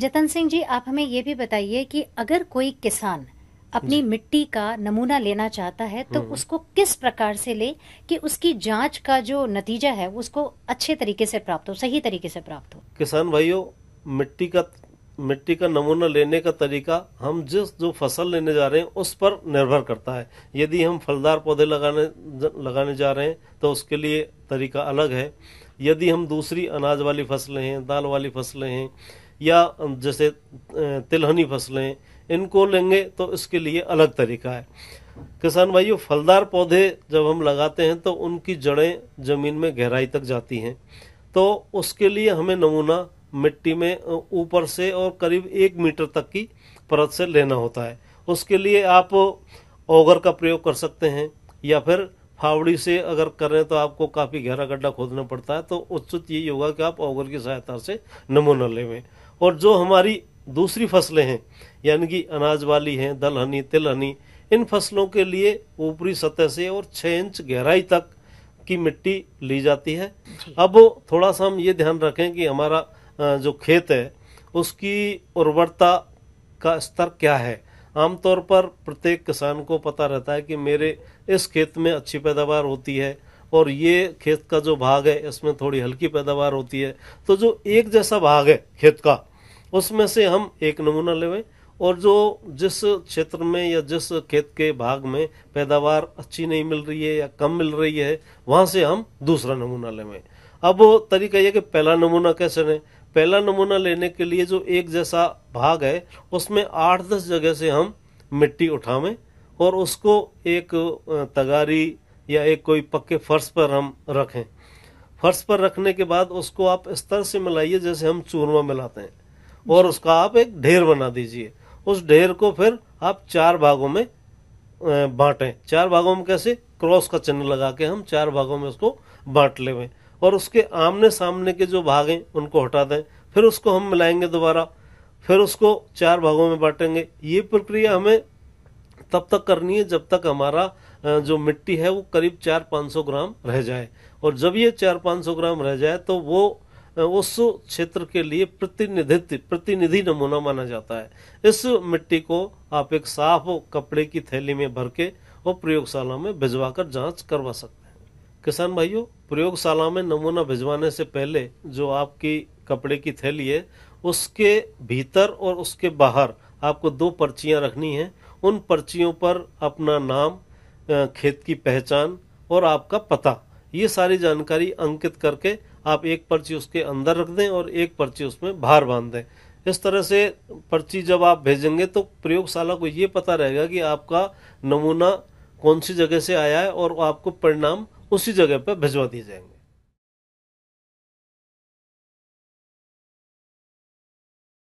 जतन सिंह जी आप हमें ये भी बताइए कि अगर कोई किसान अपनी मिट्टी का नमूना लेना चाहता है तो हम्म। उसको किस प्रकार से ले कि उसकी जांच का जो नतीजा है उसको अच्छे तरीके से प्राप्त हो सही तरीके से प्राप्त हो किसान भाइयों मिट्टी का मिट्टी का नमूना लेने का तरीका हम जिस जो फसल लेने जा रहे हैं उस पर निर्भर करता है यदि हम फलदार पौधे लगाने लगाने जा रहे हैं तो उसके लिए तरीका अलग है यदि हम दूसरी अनाज वाली फसलें हैं दाल वाली फसलें हैं या जैसे तिलहनी फसलें इनको लेंगे तो इसके लिए अलग तरीका है किसान भाइयों फलदार पौधे जब हम लगाते हैं तो उनकी जड़ें ज़मीन में गहराई तक जाती हैं तो उसके लिए हमें नमूना मिट्टी में ऊपर से और करीब एक मीटर तक की परत से लेना होता है उसके लिए आप ओगर का प्रयोग कर सकते हैं या फिर फावड़ी से अगर करें तो आपको काफ़ी गहरा गड्ढा खोदना पड़ता है तो उचित यही होगा कि आप ओगर की सहायता से नमूना लेवें और जो हमारी दूसरी फसलें हैं यानी कि अनाज वाली हैं दलहनी तिलहनी इन फसलों के लिए ऊपरी सतह से और छः इंच गहराई तक की मिट्टी ली जाती है अब थोड़ा सा हम ये ध्यान रखें कि हमारा जो खेत है उसकी उर्वरता का स्तर क्या है आमतौर पर प्रत्येक किसान को पता रहता है कि मेरे इस खेत में अच्छी पैदावार होती है और ये खेत का जो भाग है इसमें थोड़ी हल्की पैदावार होती है तो जो एक जैसा भाग है खेत का उसमें से हम एक नमूना लेवें और जो जिस क्षेत्र में या जिस खेत के भाग में पैदावार अच्छी नहीं मिल रही है या कम मिल रही है वहाँ से हम दूसरा नमूना लेवें अब तरीका यह कि पहला नमूना कैसे लें पहला नमूना लेने के लिए जो एक जैसा भाग है उसमें आठ दस जगह से हम मिट्टी उठावें और उसको एक तगारी या एक कोई पक्के फर्श पर हम रखें फर्श पर रखने के बाद उसको आप इस तरह से मिलाइए जैसे हम चूरमा मिलाते हैं और उसका आप एक ढेर बना दीजिए उस ढेर को फिर आप चार भागों में बांटें चार भागों में कैसे क्रॉस का चिन्ह लगा के हम चार भागों में उसको बांट ले और उसके आमने सामने के जो भाग हैं उनको हटा दें फिर उसको हम मिलाएंगे दोबारा फिर उसको चार भागों में बांटेंगे ये प्रक्रिया हमें तब तक करनी है जब तक हमारा जो मिट्टी है वो करीब चार पाँच सौ ग्राम रह जाए और जब ये चार पाँच सौ ग्राम रह जाए तो वो उस क्षेत्र के लिए प्रतिनिधित्व प्रतिनिधि नमूना माना जाता है इस मिट्टी को आप एक साफ कपड़े की थैली में भर के और प्रयोगशाला में भिजवा कर जाँच करवा सकते हैं किसान भाइयों प्रयोगशाला में नमूना भिजवाने से पहले जो आपकी कपड़े की थैली है उसके भीतर और उसके बाहर आपको दो पर्चियाँ रखनी है उन पर्चियों पर अपना नाम खेत की पहचान और आपका पता ये सारी जानकारी अंकित करके आप एक पर्ची उसके अंदर रख दें और एक पर्ची उसमें बाहर बांध दें इस तरह से पर्ची जब आप भेजेंगे तो प्रयोगशाला को ये पता रहेगा कि आपका नमूना कौन सी जगह से आया है और आपको परिणाम उसी जगह पर भिजवा दिए जाएंगे